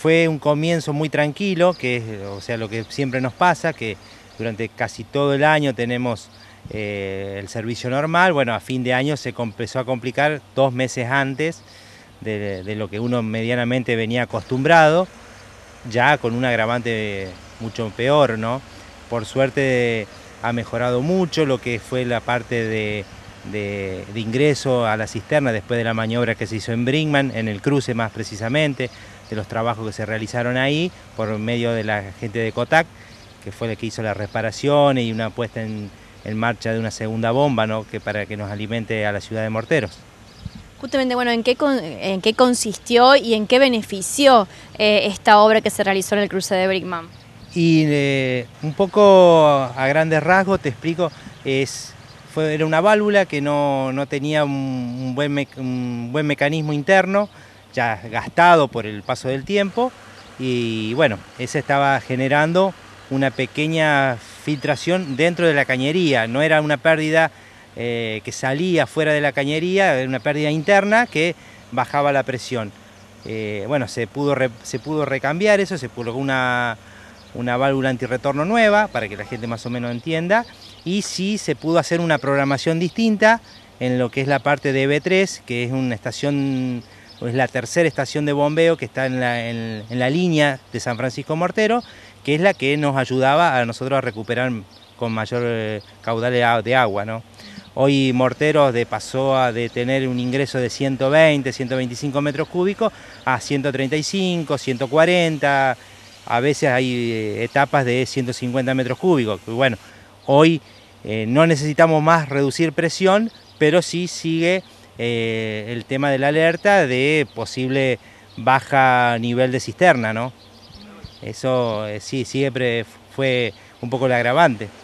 Fue un comienzo muy tranquilo, que es o sea, lo que siempre nos pasa, que durante casi todo el año tenemos eh, el servicio normal. Bueno, a fin de año se empezó a complicar dos meses antes de lo que uno medianamente venía acostumbrado, ya con un agravante mucho peor, ¿no? Por suerte ha mejorado mucho lo que fue la parte de de, ingreso a la cisterna después de la maniobra que se hizo en Brinkman, en el cruce más precisamente, de los trabajos que se realizaron ahí por medio de la gente de Cotac, que fue la que hizo la reparación y una puesta en, marcha de una segunda bomba que para que nos alimente a la ciudad de Morteros. Justamente, bueno, ¿en qué, en qué consistió y en qué benefició eh, esta obra que se realizó en el cruce de Brickman? Y eh, un poco a grandes rasgos te explico, es era una válvula que no, tenía un, buen buen mecanismo interno, ya gastado por el paso del tiempo, y bueno, esa estaba generando una pequeña filtración dentro de la cañería, no era una pérdida eh, que salía fuera de la cañería, era una pérdida interna que bajaba la presión. Eh, bueno, se pudo, se pudo recambiar eso, se pudo una una válvula antirretorno nueva para que la gente más o menos entienda y si se pudo hacer una programación distinta en lo que es la parte de b 3 que es una estación, es la tercera estación de bombeo que está en la, línea de San Francisco Mortero, que es la que nos ayudaba a nosotros a recuperar con mayor eh, caudal de agua. ¿no? Hoy Morteros de, pasó a de tener un ingreso de 120, 125 metros cúbicos a 135, 140 a veces hay eh, etapas de 150 metros cúbicos. Bueno, hoy eh, no necesitamos más reducir presión, pero sí sigue eh, el tema de la alerta de posible baja nivel de cisterna, ¿no? Eso sí, siempre fue un poco el agravante.